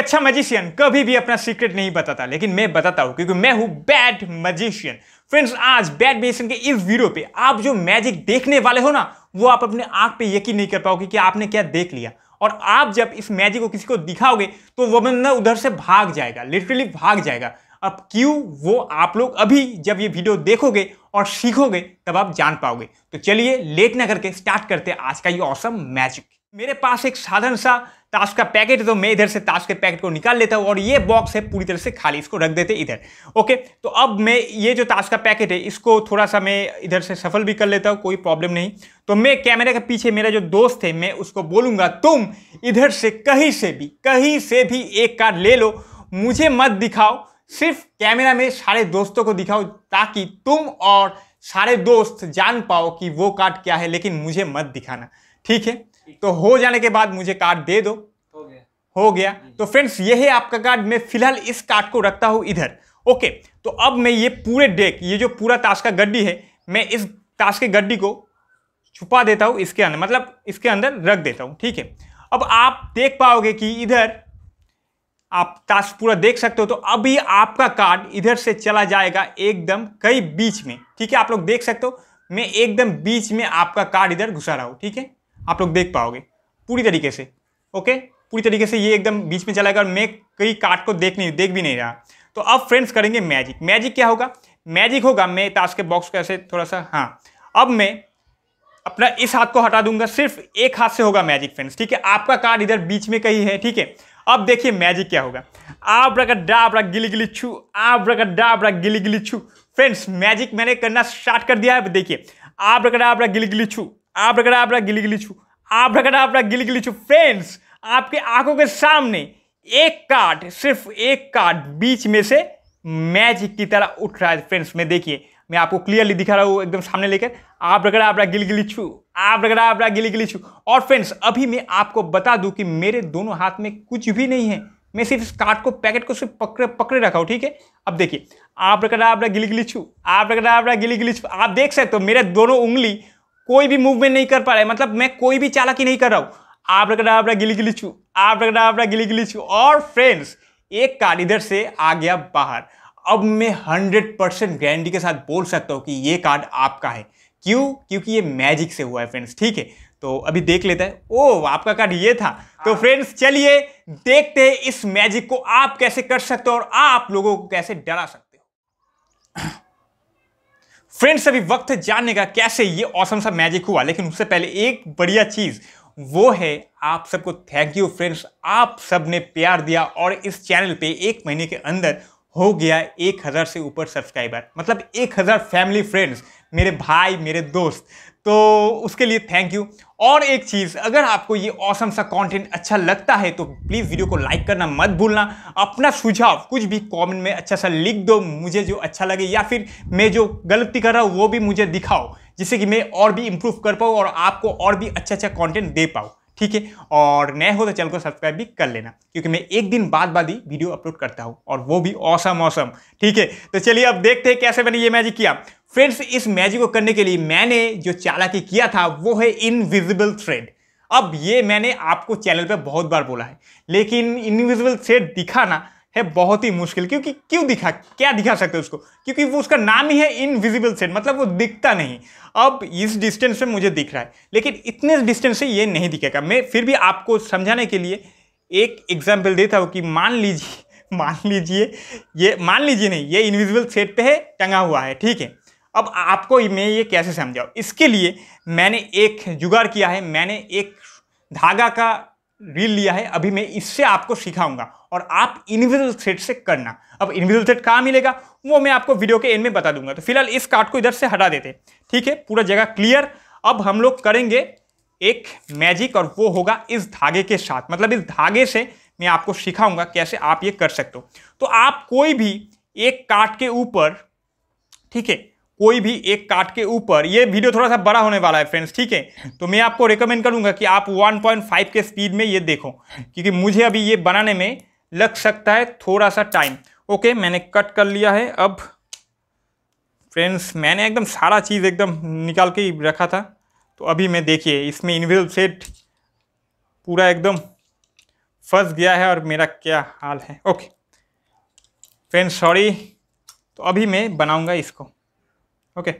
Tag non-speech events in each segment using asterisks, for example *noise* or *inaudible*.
अच्छा मजिशियन कभी भी अपना सीक्रेट नहीं बताता लेकिन मैं बताता हूँ क्योंकि मैं हूँ बैड मजिशियन फ्रेंड्स आज बैड मजिशियन के इस वीडियो पे आप जो मैजिक देखने वाले हो ना वो आप अपने आंख पे यकीन नहीं कर पाओगे कि आपने क्या देख लिया और आप जब इस मैजिक को किसी को दिखाओगे तो वो बंदा उधर से भाग जाएगा लिटरली भाग जाएगा अब क्यों वो आप लोग अभी जब ये वीडियो देखोगे और सीखोगे तब आप जान पाओगे तो चलिए लेट ना करके स्टार्ट करते हैं आज का ये औसम मैजिक मेरे पास एक साधन सा ताश का पैकेट है तो मैं इधर से ताश के पैकेट को निकाल लेता हूँ और ये बॉक्स है पूरी तरह से खाली इसको रख देते इधर ओके तो अब मैं ये जो ताश का पैकेट है इसको थोड़ा सा मैं इधर से सफल भी कर लेता हूँ कोई प्रॉब्लम नहीं तो मैं कैमरे के पीछे मेरा जो दोस्त है मैं उसको बोलूँगा तुम इधर से कहीं से भी कहीं से भी एक कार्ड ले लो मुझे मत दिखाओ सिर्फ कैमरा में सारे दोस्तों को दिखाओ ताकि तुम और सारे दोस्त जान पाओ कि वो कार्ड क्या है लेकिन मुझे मत दिखाना ठीक है तो हो जाने के बाद मुझे कार्ड दे दो हो गया हो गया तो फ्रेंड्स ये है आपका कार्ड मैं फिलहाल इस कार्ड को रखता हूँ इधर ओके तो अब मैं ये पूरे डेक ये जो पूरा ताश का गड्डी है मैं इस ताश के गड्डी को छुपा देता हूँ इसके अंदर मतलब इसके अंदर रख देता हूँ ठीक है अब आप देख पाओगे कि इधर आप ताश पूरा देख सकते हो तो अभी आपका कार्ड इधर से चला जाएगा एकदम कई बीच में ठीक है आप लोग देख सकते हो मैं एकदम बीच में आपका कार्ड इधर घुसा रहा हूँ ठीक है आप लोग देख पाओगे पूरी तरीके से ओके पूरी तरीके से ये एकदम बीच में चला गया और मैं कई कार्ड को देख नहीं देख भी नहीं रहा तो अब फ्रेंड्स करेंगे मैजिक मैजिक क्या होगा मैजिक होगा मैं ताश के बॉक्स को ऐसे थोड़ा सा हाँ अब मैं अपना इस हाथ को हटा दूंगा सिर्फ एक हाथ से होगा मैजिक फ्रेंड्स ठीक है आपका कार्ड इधर बीच में कहीं है ठीक है अब देखिए मैजिक क्या होगा आबरा का डाबरा गिली गिली छू आबरा डा डाबरा गिली गिली छू फ्रेंड्स मैजिक मैंने करना स्टार्ट कर दिया है देखिए आबरा का डाबरा गिली गिली छू आप रगड़ा आप गिली गिली छू आप रगड़ा आप गिली गिली छू फ्रेंड्स आपके आंखों के सामने एक कार्ड सिर्फ एक कार्ड बीच में से मैजिक की तरह उठ रहा है फ्रेंड्स में देखिए मैं आपको क्लियरली दिखा रहा हूँ एकदम सामने लेकर आप रगड़ा आपका गिली गिली छू आप रगड़ा आप गिली गिली छू और फ्रेंड्स अभी मैं आपको बता दूँ कि मेरे दोनों हाथ में कुछ भी नहीं है मैं सिर्फ इस कार्ड को पैकेट को सिर्फ पकड़े पकड़े रखा हूँ ठीक है अब देखिए आप रगड़ा आप गिली गिली छू आप रगड़ा आप गिली गिली छू आप देख सकते हो मेरे दोनों उंगली कोई भी मूवमेंट नहीं कर पा रहा है मतलब मैं कोई भी चालाकी नहीं कर रहा हूँ आप रगड़ा आप गिली गिली छू आप रगड़ा आप गिली गिली छू और फ्रेंड्स एक कार इधर से आ गया बाहर अब मैं हंड्रेड परसेंट गारंटी के साथ बोल सकता हूँ कि ये कार्ड आपका है क्यों क्योंकि ये मैजिक से हुआ है फ्रेंड्स ठीक है तो अभी देख लेते हैं ओ आपका कार्ड ये था तो फ्रेंड्स हाँ। चलिए देखते हैं इस मैजिक को आप कैसे कर सकते हो और आप लोगों को कैसे डरा सकते हो फ्रेंड्स अभी वक्त जानने का कैसे ये औसम सा मैजिक हुआ लेकिन उससे पहले एक बढ़िया चीज़ वो है आप सबको थैंक यू फ्रेंड्स आप सब ने प्यार दिया और इस चैनल पे एक महीने के अंदर हो गया एक हज़ार से ऊपर सब्सक्राइबर मतलब एक हज़ार फैमिली फ्रेंड्स मेरे भाई मेरे दोस्त तो उसके लिए थैंक यू और एक चीज़ अगर आपको ये औसम सा कंटेंट अच्छा लगता है तो प्लीज़ वीडियो को लाइक करना मत भूलना अपना सुझाव कुछ भी कमेंट में अच्छा सा लिख दो मुझे जो अच्छा लगे या फिर मैं जो गलती कर रहा हूँ वो भी मुझे दिखाओ जिससे कि मैं और भी इम्प्रूव कर पाऊँ और आपको और भी अच्छा अच्छा कॉन्टेंट दे पाऊँ ठीक है और नए हो तो चैनल को सब्सक्राइब भी कर लेना क्योंकि मैं एक दिन बाद बाद ही वीडियो अपलोड करता हूँ और वो भी औसम औसम ठीक है तो चलिए अब देखते हैं कैसे मैंने ये मैजिक किया फ्रेंड्स इस मैजिक को करने के लिए मैंने जो चालाकी किया था वो है इनविजिबल थ्रेड अब ये मैंने आपको चैनल पर बहुत बार बोला है लेकिन इनविजिबल थ्रेड दिखाना है बहुत ही मुश्किल क्योंकि क्यों दिखा क्या दिखा सकते उसको क्योंकि वो उसका नाम ही है इनविजिबल सेट मतलब वो दिखता नहीं अब इस डिस्टेंस में मुझे दिख रहा है लेकिन इतने डिस्टेंस से ये नहीं दिखेगा मैं फिर भी आपको समझाने के लिए एक एग्जाम्पल देता हूँ कि मान लीजिए *laughs* मान लीजिए ये मान लीजिए नहीं ये इनविजिबल सेट पे है टंगा हुआ है ठीक है अब आपको मैं ये कैसे समझाऊँ इसके लिए मैंने एक जुगाड़ किया है मैंने एक धागा का रील लिया है अभी मैं इससे आपको सिखाऊंगा और आप इंडिविजुअल थ्रेड से करना अब इंडिविजुअल थ्रेड कहाँ मिलेगा वो मैं आपको वीडियो के एंड में बता दूंगा तो फिलहाल इस कार्ड को इधर से हटा देते ठीक है पूरा जगह क्लियर अब हम लोग करेंगे एक मैजिक और वो होगा इस धागे के साथ मतलब इस धागे से मैं आपको सिखाऊंगा कैसे आप ये कर सकते हो तो आप कोई भी एक कार्ड के ऊपर ठीक है कोई भी एक कार्ड के ऊपर ये वीडियो थोड़ा सा बड़ा होने वाला है फ्रेंड्स ठीक है तो मैं आपको रिकमेंड करूंगा कि आप 1.5 के स्पीड में ये देखो क्योंकि मुझे अभी ये बनाने में लग सकता है थोड़ा सा टाइम ओके मैंने कट कर लिया है अब फ्रेंड्स मैंने एकदम सारा चीज़ एकदम निकाल के रखा था तो अभी मैं देखिए इसमें इन्वेल सेट पूरा एकदम फंस गया है और मेरा क्या हाल है ओके फ्रेंड्स सॉरी तो अभी मैं बनाऊँगा इसको ओके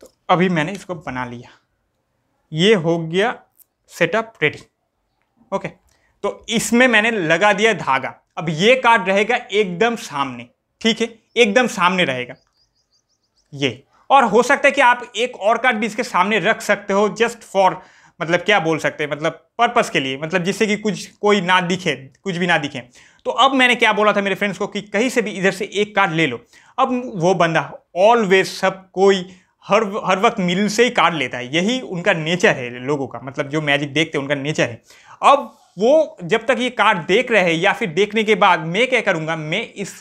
तो अभी मैंने इसको बना लिया ये हो गया सेटअप रेडी ओके तो इसमें मैंने लगा दिया धागा अब ये कार्ड रहेगा एकदम सामने ठीक है एकदम सामने रहेगा ये और हो सकता है कि आप एक और कार्ड भी इसके सामने रख सकते हो जस्ट फॉर मतलब क्या बोल सकते हैं मतलब पर्पस के लिए मतलब जिससे कि कुछ कोई ना दिखे कुछ भी ना दिखे तो अब मैंने क्या बोला था मेरे फ्रेंड्स को कि कहीं से भी इधर से एक कार्ड ले लो अब वो बंदा ऑलवेज सब कोई हर हर वक्त मिल से ही कार्ड लेता है यही उनका नेचर है लोगों का मतलब जो मैजिक देखते हैं उनका नेचर है अब वो जब तक ये कार्ड देख रहे हैं या फिर देखने के बाद मैं क्या करूँगा मैं इस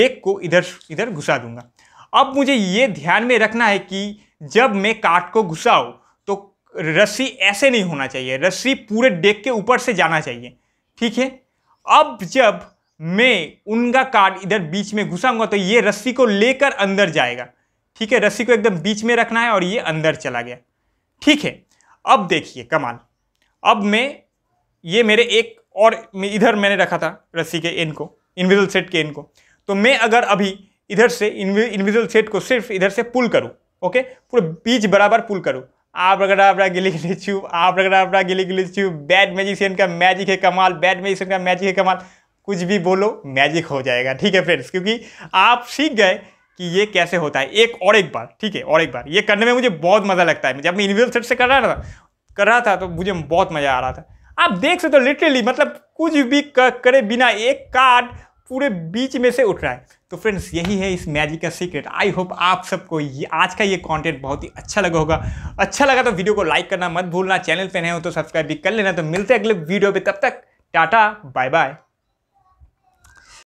डेक को इधर इधर घुसा दूंगा अब मुझे ये ध्यान में रखना है कि जब मैं कार्ड को घुसाऊँ रस्सी ऐसे नहीं होना चाहिए रस्सी पूरे डेक के ऊपर से जाना चाहिए ठीक है अब जब मैं उनका कार्ड इधर बीच में घुसाऊंगा तो ये रस्सी को लेकर अंदर जाएगा ठीक है रस्सी को एकदम बीच में रखना है और ये अंदर चला गया ठीक है अब देखिए कमाल अब मैं ये मेरे एक और इधर मैंने रखा था रस्सी के एन को इनविजल सेट के एन को तो मैं अगर अभी इधर से इनविजल सेट को सिर्फ इधर से पुल करूँ ओके पूरे बीच बराबर पुल करूँ आप रगड़ा आपरा गिली गिली छू आप रगड़ा आपरा गिली गिली छू बैड मैजिशियन का मैजिक है कमाल बैड मैजिशियन का मैजिक है कमाल कुछ भी बोलो मैजिक हो जाएगा ठीक है फ्रेंड्स क्योंकि आप सीख गए कि ये कैसे होता है एक और एक बार ठीक है और एक बार ये करने में मुझे बहुत मज़ा लगता है जब मैं इनविजल सेट से कर रहा था कर रहा था तो मुझे बहुत मज़ा आ रहा था आप देख सकते हो लिटरली मतलब कुछ भी करे बिना एक कार्ड पूरे बीच में से उठ रहा है तो फ्रेंड्स यही है इस मैजिक का सीक्रेट आई होप आप सबको ये आज का ये कंटेंट बहुत ही अच्छा लगा होगा अच्छा लगा तो वीडियो को लाइक करना मत भूलना चैनल पे नए हो तो सब्सक्राइब भी कर लेना तो मिलते हैं अगले वीडियो पे तब तक टाटा बाय बाय